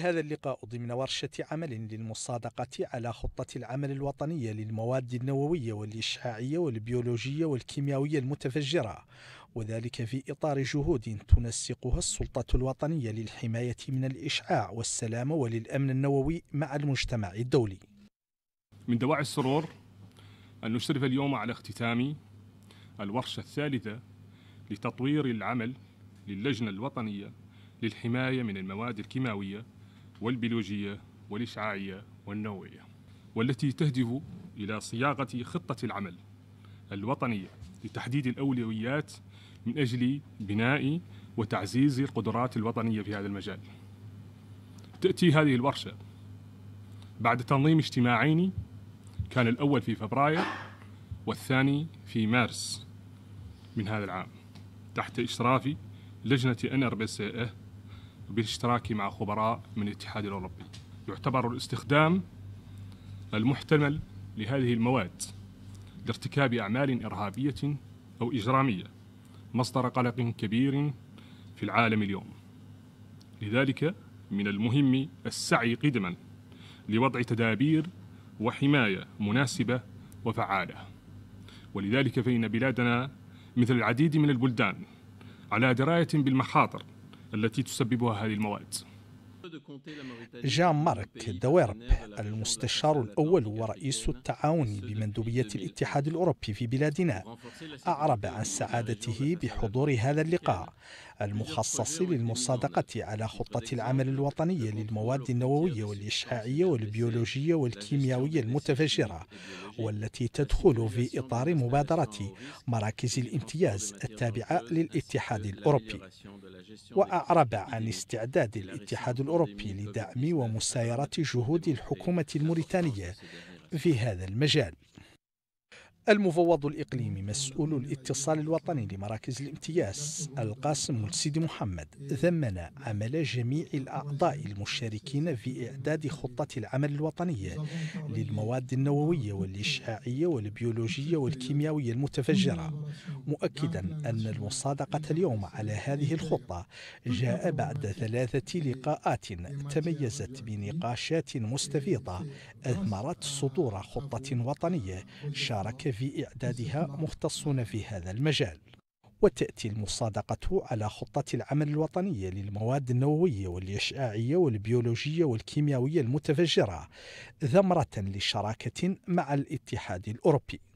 هذا اللقاء ضمن ورشة عمل للمصادقة على خطة العمل الوطنية للمواد النووية والإشعاعية والبيولوجية والكيميائية المتفجرة وذلك في إطار جهود تنسقها السلطة الوطنية للحماية من الإشعاع والسلامة وللأمن النووي مع المجتمع الدولي من دواعي السرور أن نشرف اليوم على اختتام الورشة الثالثة لتطوير العمل للجنة الوطنية للحماية من المواد الكيماوية والبيولوجية والإشعاعية والنووية والتي تهدف إلى صياغة خطة العمل الوطنية لتحديد الأولويات من أجل بناء وتعزيز القدرات الوطنية في هذا المجال تأتي هذه الورشة بعد تنظيم اجتماعين كان الأول في فبراير والثاني في مارس من هذا العام تحت إشراف لجنة أن بالاشتراك مع خبراء من الاتحاد الأوروبي يعتبر الاستخدام المحتمل لهذه المواد لارتكاب أعمال إرهابية أو إجرامية مصدر قلق كبير في العالم اليوم لذلك من المهم السعي قدما لوضع تدابير وحماية مناسبة وفعالة ولذلك فإن بلادنا مثل العديد من البلدان على دراية بالمخاطر التي تسببها هذه المواد جان مارك دويرب المستشار الأول ورئيس التعاون بمندوبية الاتحاد الأوروبي في بلادنا أعرب عن سعادته بحضور هذا اللقاء المخصص للمصادقة على خطة العمل الوطنية للمواد النووية والإشعاعية والبيولوجية والكيميائية المتفجرة والتي تدخل في إطار مبادرة مراكز الامتياز التابعة للاتحاد الأوروبي وأعرب عن استعداد الاتحاد الأوروبي الأوروبي لدعم ومسايرة جهود الحكومة الموريتانية في هذا المجال المفوض الإقليمي مسؤول الاتصال الوطني لمراكز الامتياز القاسم السيد محمد ذمن عمل جميع الأعضاء المشاركين في إعداد خطة العمل الوطنية للمواد النووية والإشعاعية والبيولوجية والكيميائية المتفجرة مؤكدا أن المصادقة اليوم على هذه الخطة جاء بعد ثلاثة لقاءات تميزت بنقاشات مستفيضة أثمرت صدور خطة وطنية شارك في إعدادها مختصون في هذا المجال وتأتي المصادقة على خطة العمل الوطنية للمواد النووية والإشعاعية والبيولوجية والكيميائية المتفجرة ثمرة لشراكة مع الاتحاد الأوروبي